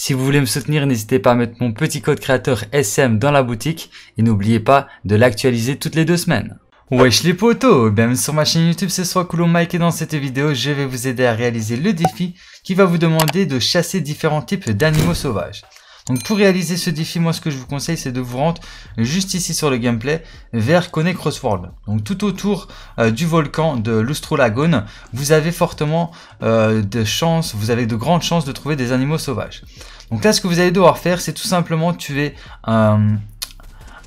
Si vous voulez me soutenir, n'hésitez pas à mettre mon petit code créateur SM dans la boutique et n'oubliez pas de l'actualiser toutes les deux semaines. Wesh les potos Bienvenue sur ma chaîne YouTube, c'est soit Mike et dans cette vidéo, je vais vous aider à réaliser le défi qui va vous demander de chasser différents types d'animaux sauvages. Donc pour réaliser ce défi, moi ce que je vous conseille, c'est de vous rendre juste ici sur le gameplay vers cross World. Donc tout autour euh, du volcan de l'Ustrolagone, vous avez fortement euh, de chances, vous avez de grandes chances de trouver des animaux sauvages. Donc là, ce que vous allez devoir faire, c'est tout simplement tuer euh,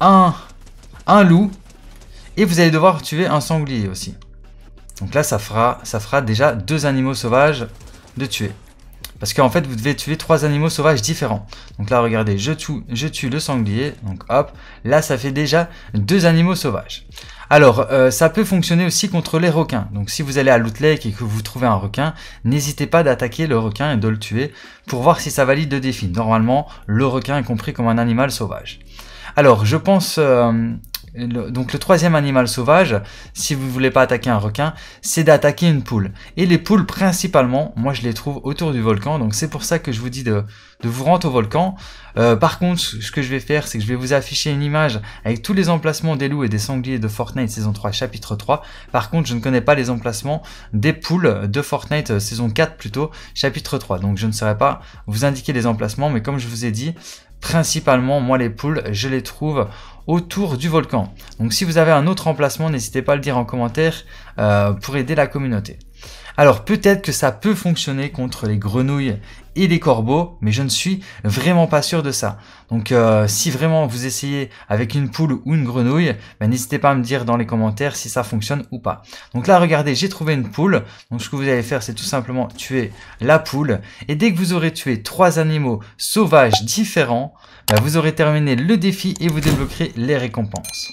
un, un loup et vous allez devoir tuer un sanglier aussi. Donc là, ça fera, ça fera déjà deux animaux sauvages de tuer. Parce qu'en fait, vous devez tuer trois animaux sauvages différents. Donc là, regardez, je tue, je tue le sanglier. Donc hop, là, ça fait déjà deux animaux sauvages. Alors, euh, ça peut fonctionner aussi contre les requins. Donc si vous allez à l'outlet et que vous trouvez un requin, n'hésitez pas d'attaquer le requin et de le tuer pour voir si ça valide le défi. Normalement, le requin est compris comme un animal sauvage. Alors, je pense euh, donc le troisième animal sauvage, si vous ne voulez pas attaquer un requin, c'est d'attaquer une poule. Et les poules, principalement, moi je les trouve autour du volcan, donc c'est pour ça que je vous dis de, de vous rendre au volcan. Euh, par contre, ce que je vais faire, c'est que je vais vous afficher une image avec tous les emplacements des loups et des sangliers de Fortnite saison 3, chapitre 3. Par contre, je ne connais pas les emplacements des poules de Fortnite euh, saison 4 plutôt, chapitre 3. Donc je ne saurais pas vous indiquer les emplacements, mais comme je vous ai dit, Principalement, moi les poules, je les trouve autour du volcan. Donc si vous avez un autre emplacement, n'hésitez pas à le dire en commentaire euh, pour aider la communauté. Alors peut-être que ça peut fonctionner contre les grenouilles et les corbeaux, mais je ne suis vraiment pas sûr de ça. Donc euh, si vraiment vous essayez avec une poule ou une grenouille, ben, n'hésitez pas à me dire dans les commentaires si ça fonctionne ou pas. Donc là, regardez, j'ai trouvé une poule. Donc ce que vous allez faire, c'est tout simplement tuer la poule. Et dès que vous aurez tué trois animaux sauvages différents, ben, vous aurez terminé le défi et vous débloquerez les récompenses.